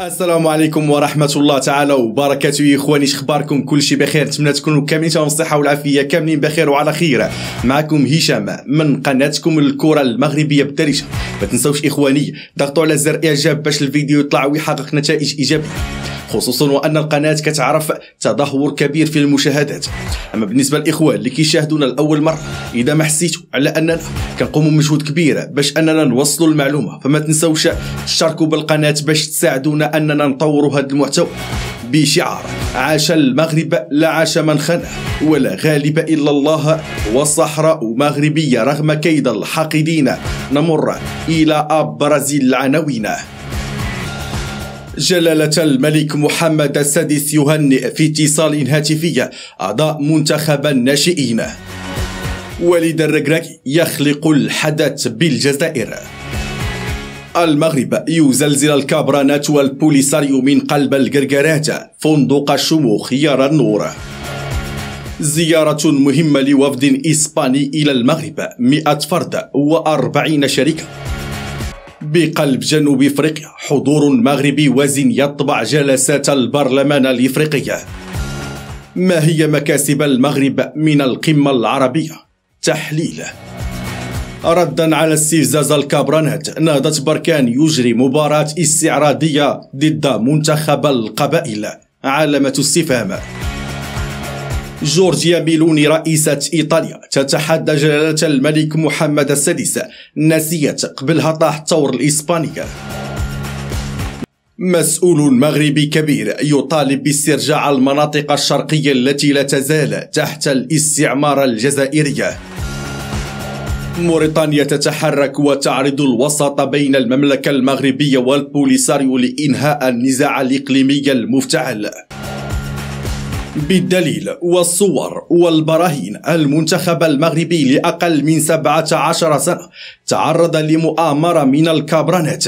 السلام عليكم ورحمة الله تعالى وبركاته اخواني شخباركم كل شيء بخير نتمنى تكونوا كاملين تمام الصحة والعافية كاملين بخير وعلى خير معكم هشام من قناتكم الكرة المغربية بالدارجة ما تنسوش اخواني ضغطوا على زر اعجاب باش الفيديو يطلع ويحقق نتائج ايجابية خصوصا وان القناه كتعرف تدهور كبير في المشاهدات اما بالنسبه للاخوان اللي كيشاهدونا لاول مره اذا ما حسيتوا على اننا كنقوموا بمجهود كبير باش اننا نوصلوا المعلومه فما تنساوش تشتركوا بالقناه باش تساعدونا اننا نطوروا هذا المحتوى بشعار عاش المغرب لا عاش من خنع ولا غالب إلا الله والصحراء مغربية رغم كيد الحاقدين نمر إلى أبرز العناوين جلالة الملك محمد السادس يهنئ في اتصال هاتفي أعضاء منتخب الناشئين وليد الركراكي يخلق الحدث بالجزائر المغرب يزلزل الكابرانات والبوليساريو من قلب القرقرات فندق الشموخ يرى النور زيارة مهمة لوفد إسباني إلى المغرب 100 فرد وأربعين شركة بقلب جنوب افريقيا حضور مغربي وزن يطبع جلسات البرلمان الافريقيه ما هي مكاسب المغرب من القمه العربيه تحليل ردا على استفزاز الكبرانات نادت بركان يجري مباراه استعراضيه ضد منتخب القبائل علامه استفهام جورجيا ميلوني رئيسة إيطاليا تتحدى جلالة الملك محمد السادس نسية قبلها طاح الثور الإسبانية مسؤول مغربي كبير يطالب باسترجاع المناطق الشرقية التي لا تزال تحت الاستعمار الجزائرية موريتانيا تتحرك وتعرض الوسط بين المملكة المغربية والبوليساريو لإنهاء النزاع الإقليمي المفتعل بالدليل والصور والبراهين المنتخب المغربي لأقل من 17 سنة تعرض لمؤامرة من الكابرانات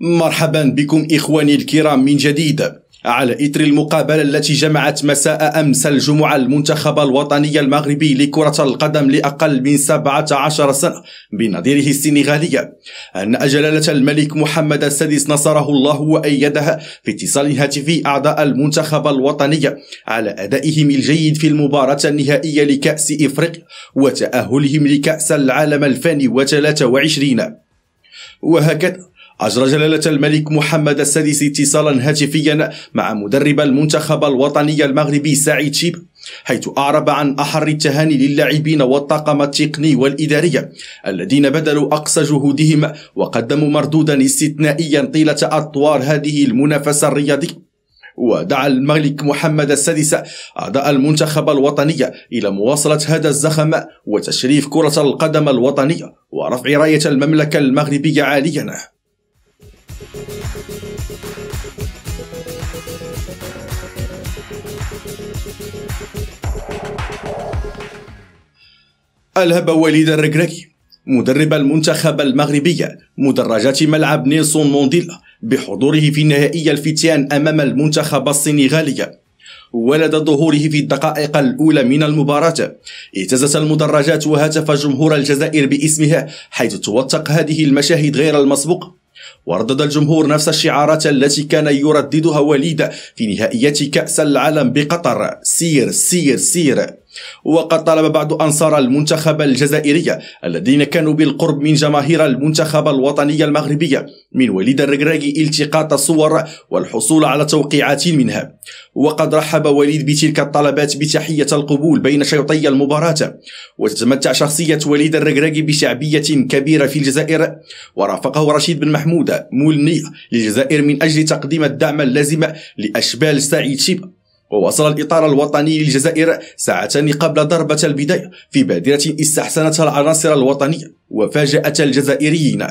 مرحبا بكم إخواني الكرام من جديد على إثر المقابلة التي جمعت مساء أمس الجمعة المنتخب الوطني المغربي لكرة القدم لأقل من 17 سنة بنظيره السنغالية أن جلالة الملك محمد السادس نصره الله وأيدها في اتصال هاتفي أعضاء المنتخب الوطني على أدائهم الجيد في المباراة النهائية لكأس إفريقيا وتأهلهم لكأس العالم 2023 وهكذا أجرى جلالة الملك محمد السادس اتصالا هاتفيا مع مدرب المنتخب الوطني المغربي سعيد شيب حيث أعرب عن أحر التهاني للاعبين والطاقم التقني والإداري الذين بذلوا أقصى جهودهم وقدموا مردودا استثنائيا طيلة أطوار هذه المنافسة الرياضية ودعا الملك محمد السادس أعضاء المنتخب الوطني إلى مواصلة هذا الزخم وتشريف كرة القدم الوطنية ورفع راية المملكة المغربية عاليا ألهب وليد الركراكي مدرب المنتخب المغربي مدرجات ملعب نيلسون مونديلا بحضوره في نهائي الفتيان أمام المنتخب السنغالي ولدى ظهوره في الدقائق الأولى من المباراة اهتزت المدرجات وهتف جمهور الجزائر باسمها حيث توثق هذه المشاهد غير المسبوقة وردد الجمهور نفس الشعارات التي كان يرددها وليد في نهائيات كأس العالم بقطر سير سير سير وقد طلب بعض أنصار المنتخب الجزائري الذين كانوا بالقرب من جماهير المنتخب الوطني المغربي من وليد الركراكي التقاط صور والحصول على توقيعات منها وقد رحب وليد بتلك الطلبات بتحية القبول بين شوطي المباراة وتتمتع شخصية وليد الركراكي بشعبية كبيرة في الجزائر ورافقه رشيد بن محمود مولني للجزائر من أجل تقديم الدعم اللازم لأشبال سعيد شبه ووصل الإطار الوطني للجزائر ساعتان قبل ضربة البداية في بادرة استحسنتها العناصر الوطنية وفاجأت الجزائريين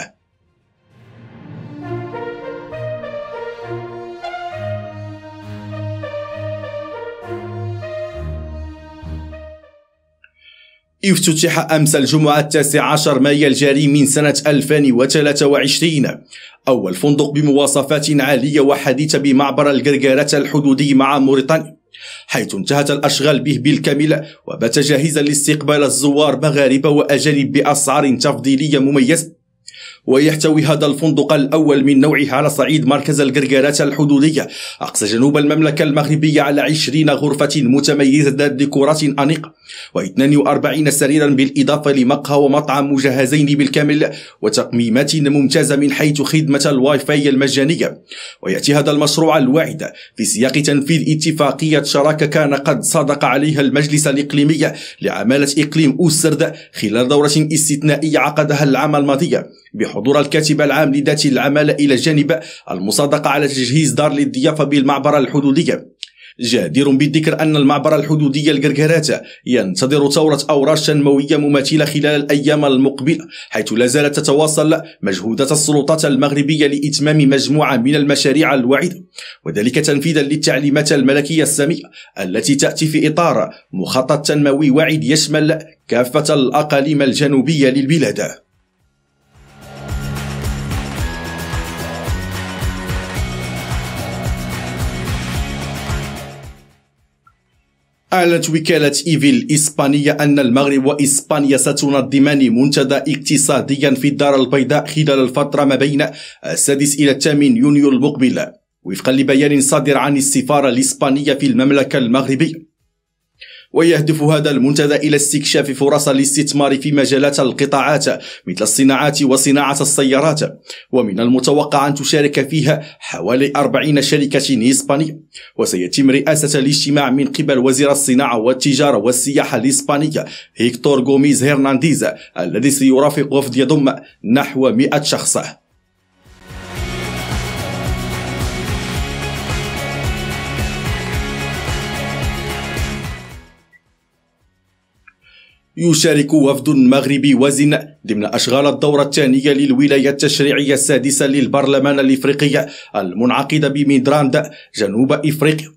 افتتح أمس الجمعة التاسع عشر مايو الجاري من سنة 2023 أول فندق بمواصفات عالية وحديثة بمعبر القرقرة الحدودي مع موريتانيا حيث انتهت الأشغال به بالكامل وبات جاهزا لاستقبال الزوار مغاربة وأجانب بأسعار تفضيلية مميزة ويحتوي هذا الفندق الأول من نوعه على صعيد مركز القرقرات الحدودية أقصى جنوب المملكة المغربية على 20 غرفة متميزة ذات ديكورات أنيقة و42 سريرا بالإضافة لمقهى ومطعم مجهزين بالكامل وتقميمات ممتازة من حيث خدمة الواي فاي المجانية ويأتي هذا المشروع الواعد في سياق تنفيذ اتفاقية شراكة كان قد صادق عليها المجلس الإقليمي لعمالة إقليم أوسرد خلال دورة استثنائية عقدها العام الماضي بحضور الكاتب العام لذات العمالة إلى جانب المصادقة على تجهيز دار للضيافة بالمعبر الحدودية جدير بالذكر أن المعبر الحدودي الكركراتة ينتظر ثورة أوراش تنموية مماثلة خلال الأيام المقبلة حيث لا زالت تتواصل مجهودات السلطات المغربية لإتمام مجموعة من المشاريع الوعيدة وذلك تنفيذا للتعليمات الملكية السامية التي تأتي في إطار مخطط تنموي واعد يشمل كافة الأقاليم الجنوبية للبلاد أعلنت وكالة إيفي الإسبانية أن المغرب وإسبانيا ستنظمان منتدى اقتصاديا في الدار البيضاء خلال الفترة ما بين السادس إلى الثامن يونيو المقبل وفقا لبيان صادر عن السفارة الإسبانية في المملكة المغربية ويهدف هذا المنتدى إلى استكشاف فرص الاستثمار في مجالات القطاعات مثل الصناعات وصناعة السيارات ومن المتوقع أن تشارك فيها حوالي 40 شركة إسبانية وسيتم رئاسة الاجتماع من قبل وزير الصناعة والتجارة والسياحة الإسبانية هيكتور غوميز هرنانديز الذي سيرافق وفد يضم نحو 100 شخص يشارك وفد مغربي وزن ضمن أشغال الدورة الثانية للولاية التشريعية السادسة للبرلمان الإفريقي المنعقدة بميدراند جنوب إفريقيا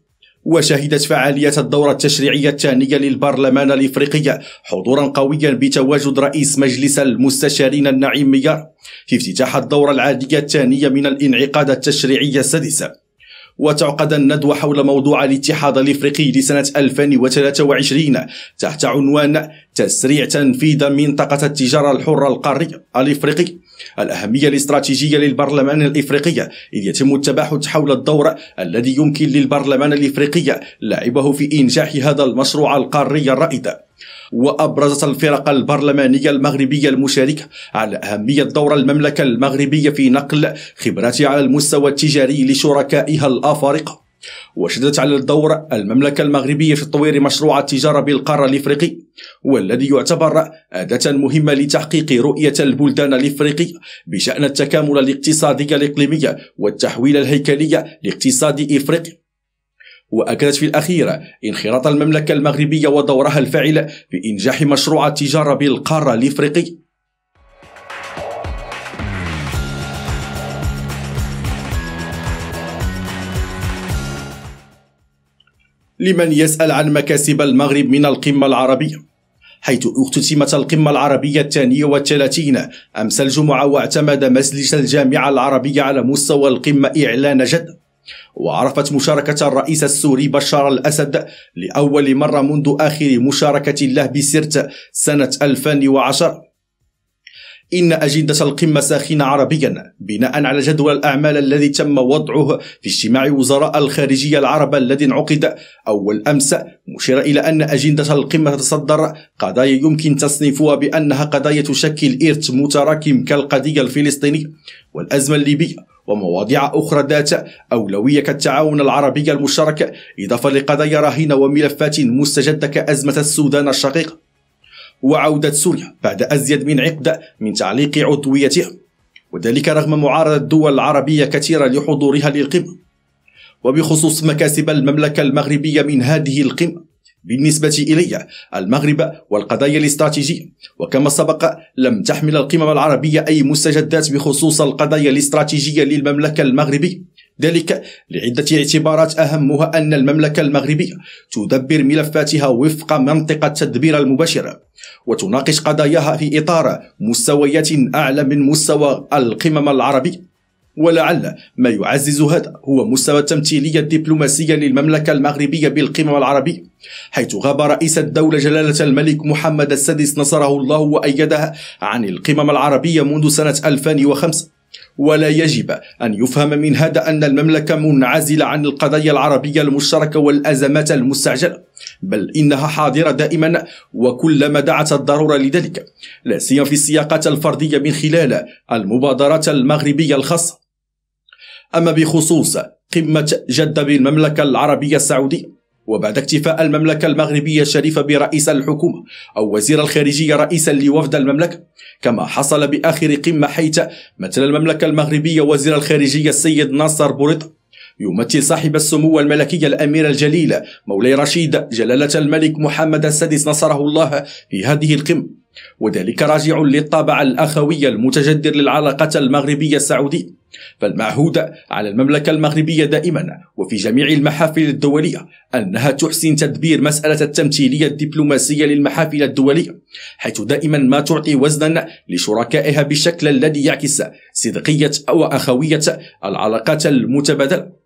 وشهدت فعالية الدورة التشريعية الثانية للبرلمان الإفريقي حضورا قويا بتواجد رئيس مجلس المستشارين النعيم ميار في افتتاح الدورة العادية الثانية من الانعقاد التشريعي السادسة وتعقد الندوة حول موضوع الاتحاد الافريقي لسنة 2023 تحت عنوان تسريع تنفيذ منطقة التجارة الحرة القارية الافريقي الأهمية الاستراتيجية للبرلمان الإفريقي إذ يتم التباحث حول الدور الذي يمكن للبرلمان الإفريقي لعبه في إنجاح هذا المشروع القاري الرائد وأبرزت الفرق البرلمانية المغربية المشاركة على أهمية دور المملكة المغربية في نقل خبراتها على المستوى التجاري لشركائها الأفارقة وشدت على الدور المملكة المغربية في تطوير مشروع التجارة بالقارة الإفريقي والذي يعتبر أداة مهمة لتحقيق رؤية البلدان الإفريقية بشأن التكامل الاقتصادي الإقليمي والتحويل الهيكلي لاقتصاد إفريقيا وأكدت في الأخير انخراط المملكة المغربية ودورها الفاعل في إنجاح مشروع التجارة بالقارة الإفريقي لمن يسأل عن مكاسب المغرب من القمة العربية حيث اختتمت القمة العربية الثانية والثلاثين أمس الجمعة واعتمد مجلس الجامعة العربية على مستوى القمة إعلان جدة وعرفت مشاركة الرئيس السوري بشار الأسد لأول مرة منذ آخر مشاركة له بسرت سنة 2010 إن أجندة القمة ساخنة عربيا بناء على جدول الأعمال الذي تم وضعه في اجتماع وزراء الخارجية العرب الذي انعقد أول أمس مشير إلى أن أجندة القمة تتصدر قضايا يمكن تصنيفها بأنها قضايا تشكل إرث متراكم كالقضية الفلسطينية والأزمة الليبية ومواضيع أخرى ذات أولوية كالتعاون العربي المشترك إضافة لقضايا رهينة وملفات مستجدة كأزمة السودان الشقيقة وعودة سوريا بعد أزيد من عقد من تعليق عضويتها وذلك رغم معارضة الدول العربية كثيرة لحضورها للقمة وبخصوص مكاسب المملكة المغربية من هذه القمة بالنسبة إلي المغرب والقضايا الاستراتيجية وكما سبق لم تحمل القمم العربية أي مستجدات بخصوص القضايا الاستراتيجية للمملكة المغربية ذلك لعدة اعتبارات أهمها أن المملكة المغربية تدبر ملفاتها وفق منطقة التدبير المباشر وتناقش قضاياها في إطار مستويات أعلى من مستوى القمم العربية ولعل ما يعزز هذا هو مستوى التمثيلية الدبلوماسية للمملكة المغربية بالقمم العربية حيث غاب رئيس الدولة جلالة الملك محمد السادس نصره الله وأيدها عن القمم العربية منذ سنة 2005 ولا يجب أن يفهم من هذا أن المملكة منعزلة عن القضايا العربية المشتركة والأزمات المستعجلة بل إنها حاضرة دائما وكلما دعت الضرورة لذلك لا سيما في السياقات الفردية من خلال المبادرات المغربية الخاصة أما بخصوص قمة جدة بالمملكة العربية السعودية وبعد اكتفاء المملكة المغربية الشريفة برئيس الحكومة أو وزير الخارجية رئيسا لوفد المملكة كما حصل بآخر قمة حيث مثل المملكة المغربية وزير الخارجية السيد ناصر بوريط يمثل صاحب السمو الملكي الأمير الجليل مولاي رشيد جلالة الملك محمد السادس نصره الله في هذه القمة وذلك راجع للطابع الأخوي المتجدر للعلاقة المغربية السعودية فالمعهود على المملكة المغربية دائما وفي جميع المحافل الدولية أنها تحسن تدبير مسألة التمثيلية الدبلوماسية للمحافل الدولية حيث دائما ما تعطي وزنا لشركائها بالشكل الذي يعكس صدقية أو أخوية العلاقات المتبادلة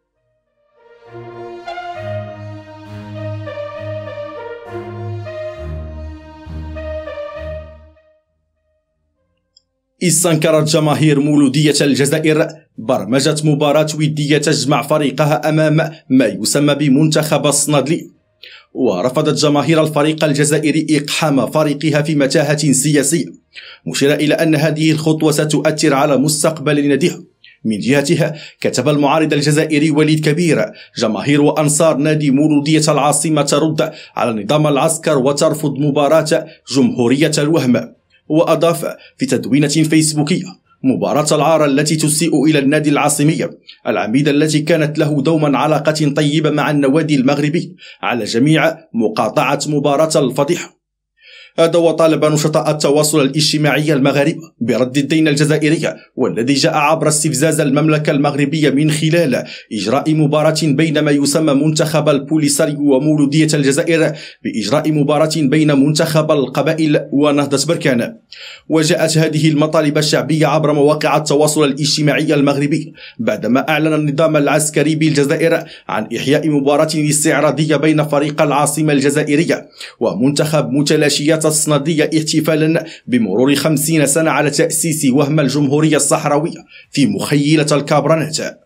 استنكرت جماهير مولودية الجزائر برمجة مباراة ودية تجمع فريقها أمام ما يسمى بمنتخب الصنادلي ورفضت جماهير الفريق الجزائري إقحام فريقها في متاهة سياسية مشيرة إلى أن هذه الخطوة ستؤثر على مستقبل النادي من جهتها كتب المعارض الجزائري وليد كبير جماهير وأنصار نادي مولودية العاصمة ترد على النظام العسكر وترفض مباراة جمهورية الوهم وأضاف في تدوينة فيسبوكية مباراة العار التي تسيء إلى النادي العاصمية العميدة التي كانت له دوما علاقة طيبة مع النوادي المغربي على جميع مقاطعة مباراة الفضيحة هذا وطالب نشطاء التواصل الاجتماعي المغاربة برد الدين الجزائري والذي جاء عبر استفزاز المملكة المغربية من خلال إجراء مباراة بين ما يسمى منتخب البوليساريو ومولودية الجزائر بإجراء مباراة بين منتخب القبائل ونهضة بركان وجاءت هذه المطالب الشعبية عبر مواقع التواصل الاجتماعي المغربي بعدما أعلن النظام العسكري بالجزائر عن إحياء مباراة استعراضية بين فريق العاصمة الجزائرية ومنتخب متلاشيات الصنادية احتفالا بمرور خمسين سنة على تأسيس وهم الجمهورية الصحراوية في مخيلة الكابرانات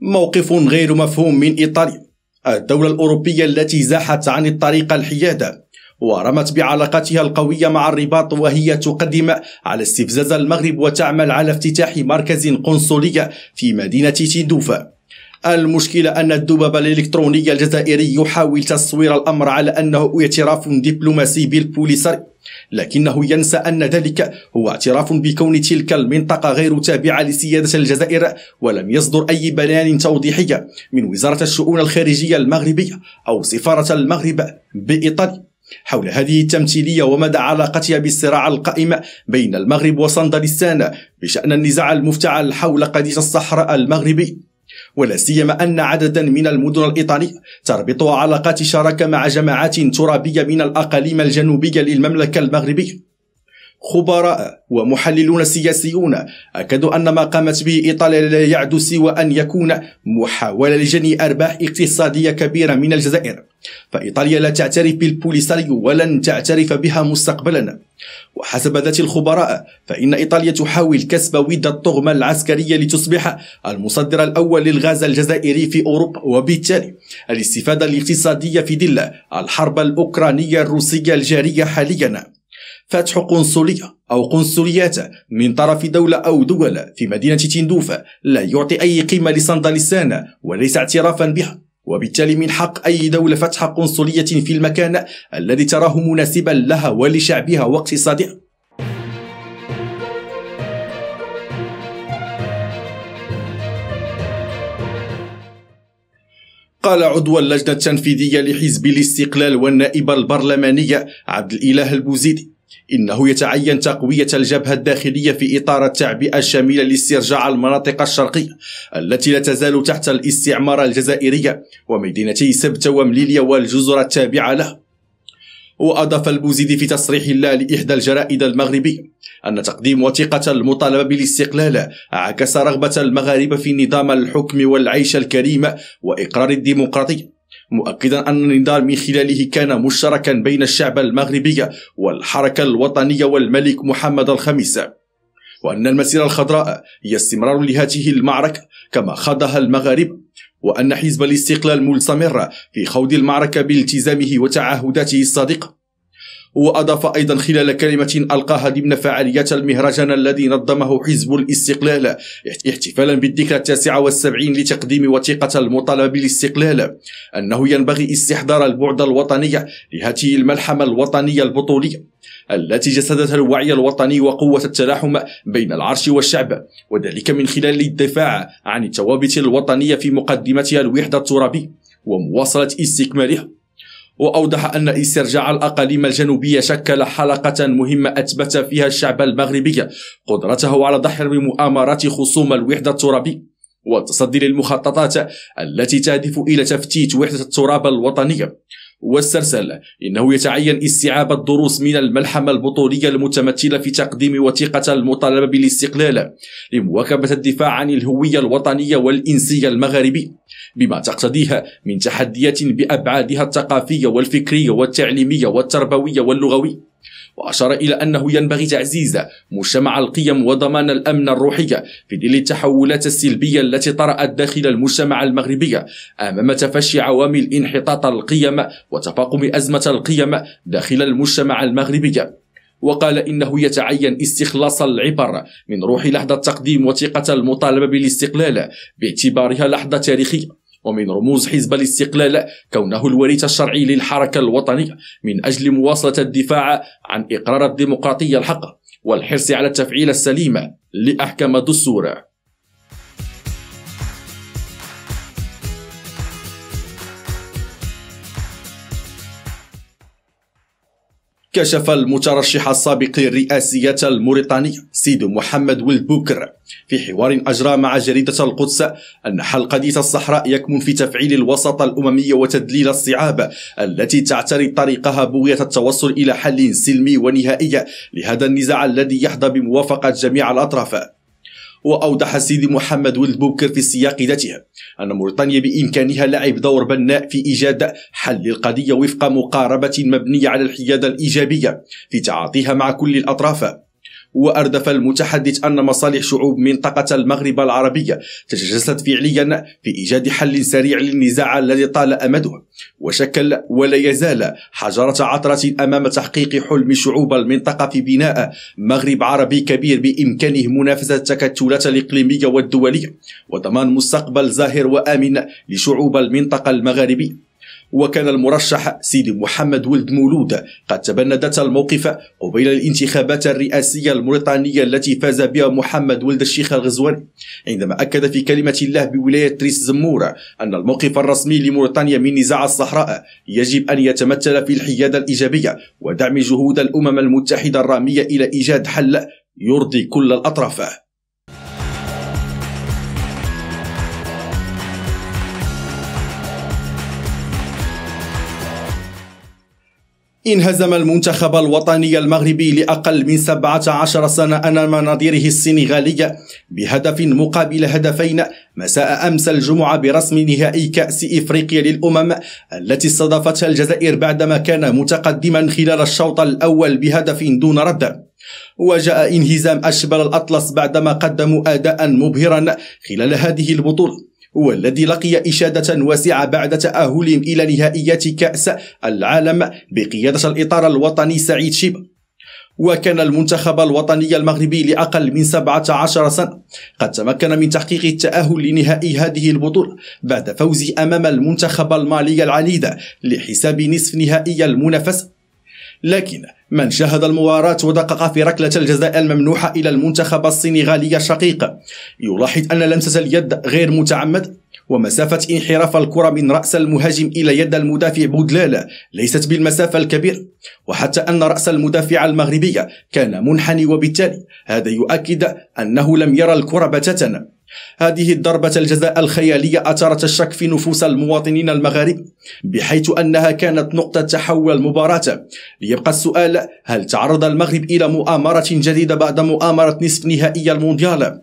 موقف غير مفهوم من إيطاليا الدولة الأوروبية التي زاحت عن الطريق الحيادة ورمت بعلاقتها القوية مع الرباط وهي تقدم على استفزاز المغرب وتعمل على افتتاح مركز قنصلي في مدينة تيدوفا المشكلة أن الدبابة الإلكتروني الجزائري يحاول تصوير الأمر على أنه اعتراف دبلوماسي بالبوليسر لكنه ينسى أن ذلك هو اعتراف بكون تلك المنطقة غير تابعة لسيادة الجزائر ولم يصدر أي بيان توضيحي من وزارة الشؤون الخارجية المغربية أو سفارة المغرب بإيطاليا حول هذه التمثيلية ومدى علاقتها بالصراع القائم بين المغرب وصندلستان بشأن النزاع المفتعل حول قديس الصحراء المغربي ولا سيما أن عددا من المدن الإيطالية تربطها علاقات شراكة مع جماعات ترابية من الأقاليم الجنوبية للمملكة المغربية خبراء ومحللون سياسيون أكدوا أن ما قامت به إيطاليا لا يعد سوى أن يكون محاولة لجني أرباح اقتصادية كبيرة من الجزائر فإيطاليا لا تعترف بالبوليساريو ولن تعترف بها مستقبلا وحسب ذات الخبراء فإن إيطاليا تحاول كسب ود الطغمة العسكرية لتصبح المصدر الأول للغاز الجزائري في أوروبا وبالتالي الاستفادة الاقتصادية في ظل الحرب الأوكرانية الروسية الجارية حاليا فتح قنصلية أو قنصليات من طرف دولة أو دول في مدينة تندوف لا يعطي أي قيمة لصندلستان وليس اعترافا بها وبالتالي من حق أي دولة فتح قنصلية في المكان الذي تراه مناسبا لها ولشعبها واقتصادها قال عضو اللجنة التنفيذية لحزب الاستقلال والنائب البرلماني عبد الإله البوزيدي إنه يتعين تقوية الجبهة الداخلية في إطار التعبئة الشاملة لاسترجاع المناطق الشرقية التي لا تزال تحت الاستعمار الجزائرية ومدينتي سبتة ومليلية والجزر التابعة له وأضاف البوزيدي في تصريح الله لإحدى الجرائد المغربية أن تقديم وثيقة المطالبة بالاستقلال عكس رغبة المغاربة في نظام الحكم والعيش الكريم وإقرار الديمقراطية مؤكدا أن النضال من خلاله كان مشتركا بين الشعب المغربي والحركة الوطنية والملك محمد الخامس وأن المسيرة الخضراء هي استمرار لهذه المعركة كما خاضها المغارب وأن حزب الاستقلال مستمر في خوض المعركة بالتزامه وتعهداته الصادقة وأضاف أيضا خلال كلمة ألقاها ضمن فعالية المهرجان الذي نظمه حزب الاستقلال احتفالا بالذكرى التاسعة والسبعين لتقديم وثيقة المطالبة بالاستقلال أنه ينبغي استحضار البعد الوطني لهذه الملحمة الوطنية البطولية التي جسدتها الوعي الوطني وقوة التلاحم بين العرش والشعب وذلك من خلال الدفاع عن الثوابت الوطنية في مقدمتها الوحدة الترابية ومواصلة استكمالها وأوضح أن استرجاع الأقاليم الجنوبية شكل حلقة مهمة أثبت فيها الشعب المغربي قدرته على دحر مؤامرات خصوم الوحدة الترابية والتصدي للمخططات التي تهدف إلى تفتيت وحدة التراب الوطنية والسرسلة إنه يتعين استيعاب الدروس من الملحمة البطولية المتمثلة في تقديم وثيقة المطالبة بالاستقلال لمواكبة الدفاع عن الهوية الوطنية والإنسية المغاربية بما تقتضيها من تحديات بأبعادها الثقافية والفكرية والتعليمية والتربوية واللغوية وأشار إلى أنه ينبغي تعزيز مجتمع القيم وضمان الأمن الروحي في ظل التحولات السلبية التي طرأت داخل المجتمع المغربي أمام تفشي عوامل انحطاط القيم وتفاقم أزمة القيم داخل المجتمع المغربي وقال إنه يتعين استخلاص العبر من روح لحظة التقديم وثيقة المطالبة بالاستقلال باعتبارها لحظة تاريخية ومن رموز حزب الاستقلال كونه الوريث الشرعي للحركة الوطنية من أجل مواصلة الدفاع عن إقرار الديمقراطية الحقة والحرص على التفعيل السليم لأحكام الدستور كشف المترشح السابق الرئاسية الموريتاني سيد محمد ولد بوكر في حوار أجرى مع جريدة القدس أن حل قديس الصحراء يكمن في تفعيل الوسط الأممية وتدليل الصعاب التي تعترض طريقها بغية التوصل إلى حل سلمي ونهائي لهذا النزاع الذي يحظى بموافقة جميع الأطراف وأوضح السيد محمد ولد بوكر في سياق ذاتها أن موريتانيا بإمكانها لعب دور بناء في إيجاد حل للقضية وفق مقاربة مبنية على الحيادة الإيجابية في تعاطيها مع كل الأطراف وأردف المتحدث أن مصالح شعوب منطقة المغرب العربية تجسست فعليا في إيجاد حل سريع للنزاع الذي طال أمده وشكل ولا يزال حجرة عطره أمام تحقيق حلم شعوب المنطقة في بناء مغرب عربي كبير بإمكانه منافسة التكتلات الإقليمية والدولية وضمان مستقبل زاهر وآمن لشعوب المنطقة المغاربية وكان المرشح سيدي محمد ولد مولود قد تبندت الموقف قبيل الانتخابات الرئاسية الموريتانية التي فاز بها محمد ولد الشيخ الغزواني عندما أكد في كلمة الله بولاية تريس زمورة أن الموقف الرسمي لموريتانيا من نزاع الصحراء يجب أن يتمثل في الحيادة الإيجابية ودعم جهود الأمم المتحدة الرامية إلى إيجاد حل يرضي كل الأطراف انهزم المنتخب الوطني المغربي لأقل من 17 سنة أمام نظيره السنغالي بهدف مقابل هدفين مساء أمس الجمعة برسم نهائي كأس إفريقيا للأمم التي استضافتها الجزائر بعدما كان متقدما خلال الشوط الأول بهدف دون رد وجاء انهزام أشبال الأطلس بعدما قدموا أداء مبهرا خلال هذه البطولة والذي لقي إشادة واسعة بعد تأهلهم إلى نهائيات كأس العالم بقيادة الإطار الوطني سعيد شيب وكان المنتخب الوطني المغربي لأقل من 17 سنة قد تمكن من تحقيق التأهل لنهائي هذه البطولة بعد فوزه أمام المنتخب المالي العنيدة لحساب نصف نهائي المنافسة لكن من شاهد المباراة ودقق في ركلة الجزاء الممنوحة إلى المنتخب السنغالي الشقيق يلاحظ أن لمسة اليد غير متعمد ومسافة انحراف الكرة من رأس المهاجم إلى يد المدافع بودلالة ليست بالمسافة الكبيرة وحتى أن رأس المدافع المغربي كان منحني وبالتالي هذا يؤكد أنه لم يرى الكرة بتاتا هذه الضربة الجزاء الخيالية أثارت الشك في نفوس المواطنين المغارب بحيث أنها كانت نقطة تحول المباراة ليبقى السؤال هل تعرض المغرب إلى مؤامرة جديدة بعد مؤامرة نصف نهائي المونديال؟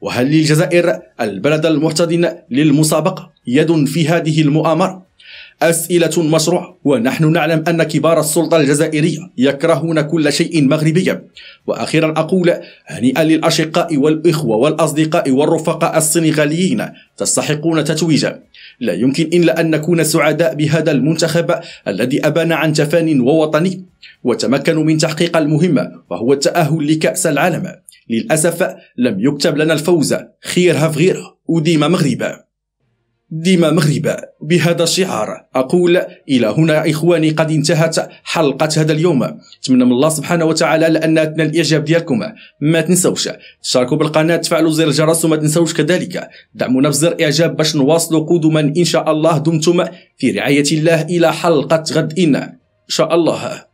وهل للجزائر البلد المحتضن للمسابقة يد في هذه المؤامرة؟ أسئلة مشروعة ونحن نعلم أن كبار السلطة الجزائرية يكرهون كل شيء مغربي وأخيرا أقول هنيئا للأشقاء والإخوة والأصدقاء والرفقاء السنغاليين تستحقون تتويجا لا يمكن إلا أن نكون سعداء بهذا المنتخب الذي أبان عن تفان ووطني وتمكنوا من تحقيق المهمة وهو التأهل لكأس العالم للأسف لم يكتب لنا الفوز خيرها في غيره أديم مغربا ديما مغرب بهذا الشعار أقول إلى هنا إخواني قد انتهت حلقة هذا اليوم أتمنى من الله سبحانه وتعالى لأن تنال الإعجاب ديالكم ما تنسوش تشاركوا بالقناة تفعلوا زر الجرس وما تنسوش كذلك دعمونا بزر إعجاب باش نواصلوا قدما إن شاء الله دمتم في رعاية الله إلى حلقة غد إن شاء الله